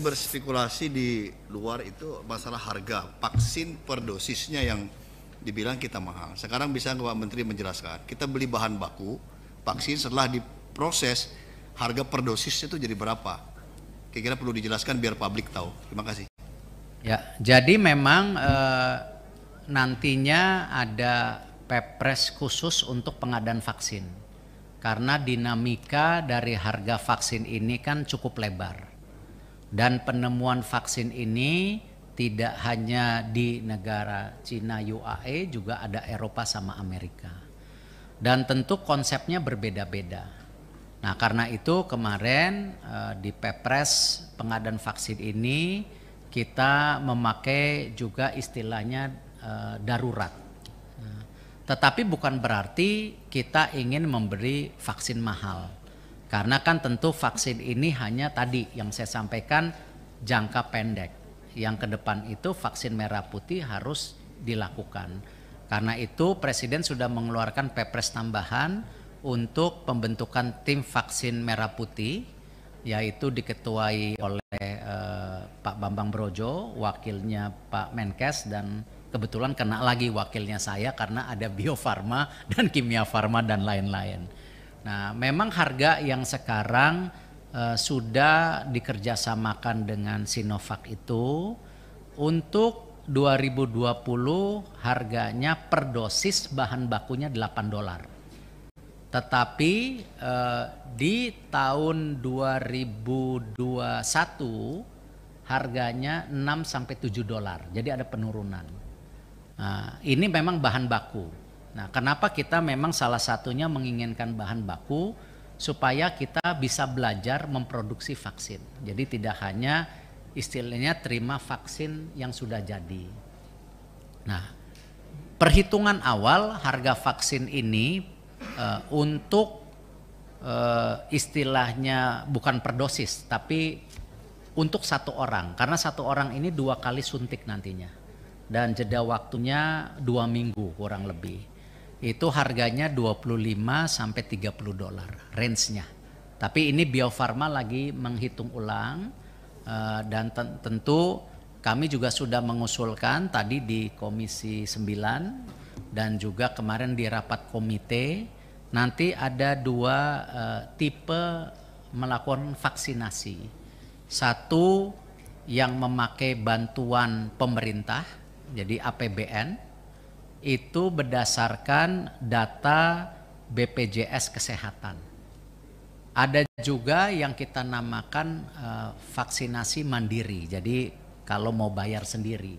berspekulasi di luar itu masalah harga vaksin per dosisnya yang dibilang kita mahal. Sekarang bisa Pak Menteri menjelaskan, kita beli bahan baku vaksin setelah diproses harga per dosisnya itu jadi berapa? Kira-kira perlu dijelaskan biar publik tahu. Terima kasih. Ya, jadi memang eh, nantinya ada pepres khusus untuk pengadaan vaksin. Karena dinamika dari harga vaksin ini kan cukup lebar. Dan penemuan vaksin ini tidak hanya di negara Cina UAE juga ada Eropa sama Amerika. Dan tentu konsepnya berbeda-beda. Nah, karena itu kemarin eh, di Pepres pengadaan vaksin ini kita memakai juga istilahnya eh, darurat. Nah, tetapi bukan berarti kita ingin memberi vaksin mahal karena kan tentu vaksin ini hanya tadi yang saya sampaikan jangka pendek. Yang ke depan itu vaksin merah putih harus dilakukan. Karena itu Presiden sudah mengeluarkan pepres tambahan untuk pembentukan tim vaksin merah putih yaitu diketuai oleh eh, Pak Bambang Brojo, wakilnya Pak Menkes dan kebetulan kena lagi wakilnya saya karena ada Bio Farma dan Kimia Farma dan lain-lain. Nah, memang harga yang sekarang uh, sudah dikerjasamakan dengan Sinovac itu untuk 2020 harganya per dosis bahan bakunya 8 dolar. Tetapi uh, di tahun 2021 harganya 6 sampai 7 dolar. Jadi ada penurunan. Nah, ini memang bahan baku. Nah, kenapa kita memang salah satunya menginginkan bahan baku supaya kita bisa belajar memproduksi vaksin. Jadi tidak hanya istilahnya terima vaksin yang sudah jadi. Nah, perhitungan awal harga vaksin ini uh, untuk uh, istilahnya bukan per dosis tapi untuk satu orang karena satu orang ini dua kali suntik nantinya dan jeda waktunya dua minggu kurang lebih itu harganya 25 sampai 30 dolar range-nya. Tapi ini Bio Farma lagi menghitung ulang eh, dan tentu kami juga sudah mengusulkan tadi di Komisi 9 dan juga kemarin di rapat komite nanti ada dua eh, tipe melakukan vaksinasi. Satu yang memakai bantuan pemerintah jadi APBN itu berdasarkan data BPJS Kesehatan. Ada juga yang kita namakan uh, vaksinasi mandiri. Jadi kalau mau bayar sendiri.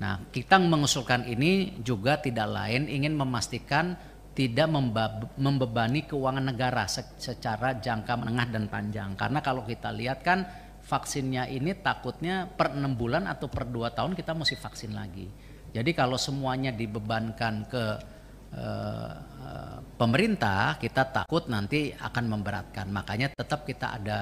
Nah, kita mengusulkan ini juga tidak lain ingin memastikan tidak membebani keuangan negara secara jangka menengah dan panjang. Karena kalau kita lihat kan vaksinnya ini takutnya per 6 bulan atau per 2 tahun kita mesti vaksin lagi. Jadi kalau semuanya dibebankan ke eh, eh, pemerintah, kita takut nanti akan memberatkan. Makanya tetap kita ada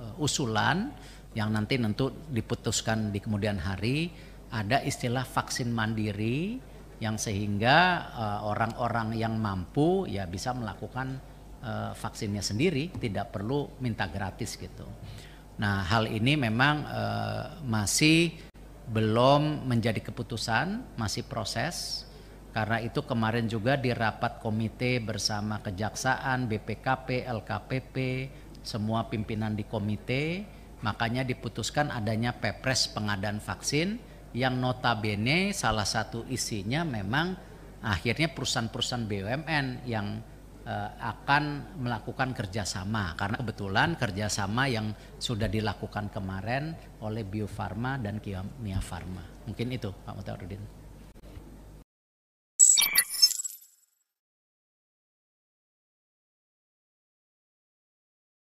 eh, usulan yang nanti tentu diputuskan di kemudian hari ada istilah vaksin mandiri yang sehingga orang-orang yang mampu ya bisa melakukan vaksinnya sendiri, tidak perlu minta gratis gitu. Nah, hal ini memang masih belum menjadi keputusan, masih proses. Karena itu kemarin juga di rapat komite bersama Kejaksaan, BPKP, LKPP, semua pimpinan di komite, makanya diputuskan adanya Pepres pengadaan vaksin yang notabene salah satu isinya memang akhirnya perusahaan-perusahaan BUMN yang Eh, akan melakukan kerjasama karena kebetulan kerjasama yang sudah dilakukan kemarin oleh Bio Farma dan Kimia Farma. Mungkin itu Pak Mutarudin.